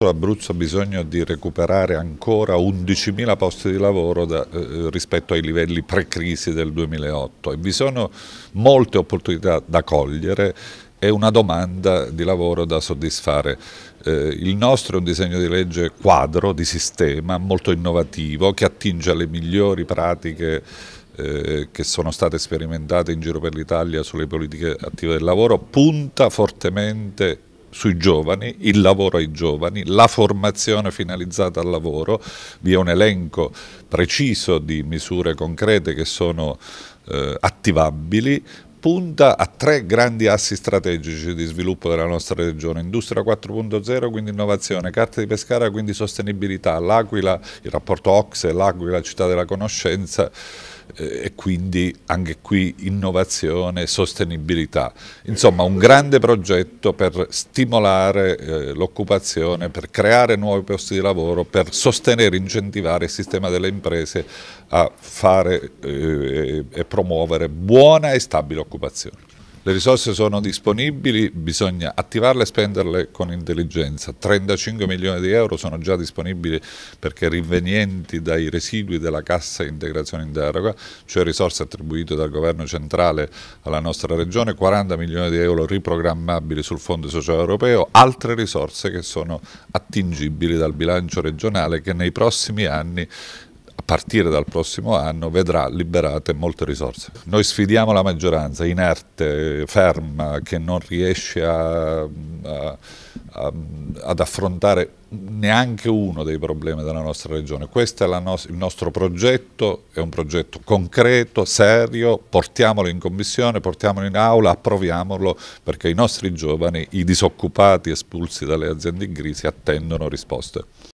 L'Abruzzo ha bisogno di recuperare ancora 11.000 posti di lavoro da, eh, eh, rispetto ai livelli pre-crisi del 2008 e vi sono molte opportunità da cogliere e una domanda di lavoro da soddisfare. Eh, il nostro è un disegno di legge quadro, di sistema, molto innovativo, che attinge alle migliori pratiche eh, che sono state sperimentate in giro per l'Italia sulle politiche attive del lavoro punta fortemente sui giovani, il lavoro ai giovani, la formazione finalizzata al lavoro, vi è un elenco preciso di misure concrete che sono eh, attivabili, punta a tre grandi assi strategici di sviluppo della nostra regione, industria 4.0 quindi innovazione, carta di Pescara quindi sostenibilità, l'Aquila, il rapporto Oxe, l'Aquila città della conoscenza eh, e quindi anche qui innovazione, sostenibilità. Insomma un grande progetto per stimolare eh, l'occupazione, per creare nuovi posti di lavoro, per sostenere, incentivare il sistema delle imprese a fare eh, e promuovere buona e stabile occupazione dell'occupazione. Le risorse sono disponibili, bisogna attivarle e spenderle con intelligenza. 35 milioni di euro sono già disponibili perché rivenienti dai residui della cassa integrazione in deroga, cioè risorse attribuite dal governo centrale alla nostra regione, 40 milioni di euro riprogrammabili sul Fondo Sociale Europeo, altre risorse che sono attingibili dal bilancio regionale che nei prossimi anni partire dal prossimo anno vedrà liberate molte risorse. Noi sfidiamo la maggioranza inerte, ferma, che non riesce a, a, a, ad affrontare neanche uno dei problemi della nostra regione. Questo è no il nostro progetto, è un progetto concreto, serio, portiamolo in commissione, portiamolo in aula, approviamolo perché i nostri giovani, i disoccupati espulsi dalle aziende in crisi attendono risposte.